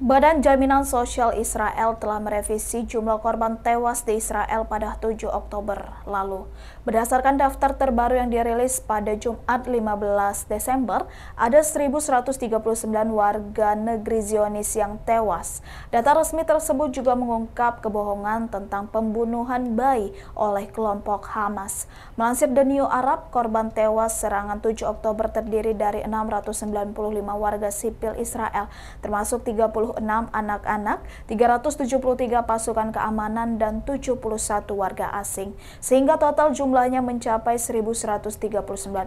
Badan Jaminan Sosial Israel telah merevisi jumlah korban tewas di Israel pada 7 Oktober lalu. Berdasarkan daftar terbaru yang dirilis pada Jumat 15 Desember, ada 1.139 warga negeri Zionis yang tewas. Data resmi tersebut juga mengungkap kebohongan tentang pembunuhan bayi oleh kelompok Hamas. Melansir The New Arab, korban tewas serangan 7 Oktober terdiri dari 695 warga sipil Israel, termasuk 30 anak-anak, 373 pasukan keamanan, dan 71 warga asing, sehingga total jumlahnya mencapai 1.139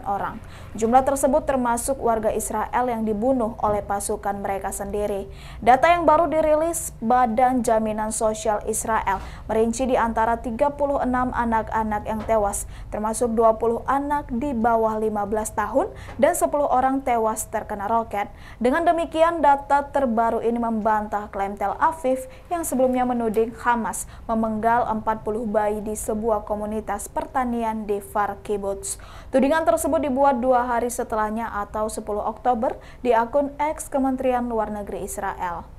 orang. Jumlah tersebut termasuk warga Israel yang dibunuh oleh pasukan mereka sendiri. Data yang baru dirilis Badan Jaminan Sosial Israel merinci di antara 36 anak-anak yang tewas, termasuk 20 anak di bawah 15 tahun dan 10 orang tewas terkena roket. Dengan demikian, data terbaru ini membantah klaim Tel Aviv yang sebelumnya menuding Hamas memenggal 40 bayi di sebuah komunitas pertanian di Far Kibbutz. Tudingan tersebut dibuat dua hari setelahnya atau 10 Oktober di akun ex Kementerian Luar Negeri Israel.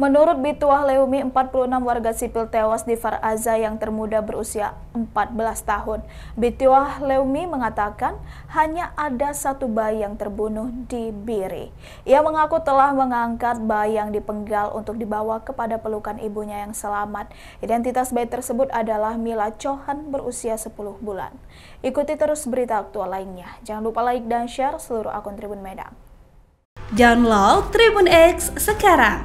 Menurut Bituah Leumi, 46 warga sipil tewas di Faraza yang termuda berusia 14 tahun. Bituah Leumi mengatakan hanya ada satu bayi yang terbunuh di Biri. Ia mengaku telah mengangkat bayi yang dipenggal untuk dibawa kepada pelukan ibunya yang selamat. Identitas bayi tersebut adalah Mila Chohan berusia 10 bulan. Ikuti terus berita aktual lainnya. Jangan lupa like dan share seluruh akun Tribun Medan. Download Tribun X sekarang